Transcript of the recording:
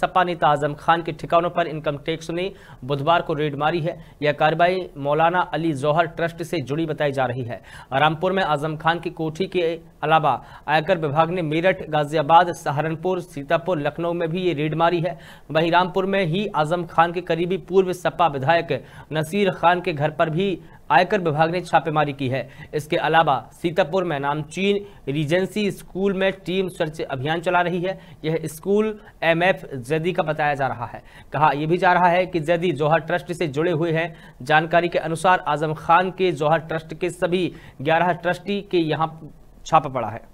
सपा नेता आजम खान के ठिकानों पर इनकम टैक्स ने बुधवार को रेड मारी है यह कार्रवाई मौलाना अली जौहर ट्रस्ट से जुड़ी बताई जा रही है रामपुर में आजम खान की कोठी के अलावा आयकर विभाग ने मेरठ गाजियाबाद सहारनपुर सीतापुर लखनऊ में भी ये रेड मारी है वहीं रामपुर में ही आजम खान के करीबी पूर्व सपा विधायक नसीर खान के घर पर भी आयकर विभाग ने छापेमारी की है इसके अलावा सीतापुर में नामचीन रीजेंसी स्कूल में टीम सर्च अभियान चला रही है यह स्कूल एम एफ जैदी का बताया जा रहा है कहा यह भी जा रहा है कि जैदी जौहर ट्रस्ट से जुड़े हुए हैं जानकारी के अनुसार आजम खान के जौहर ट्रस्ट के सभी ग्यारह ट्रस्टी के यहाँ छापा पड़ा है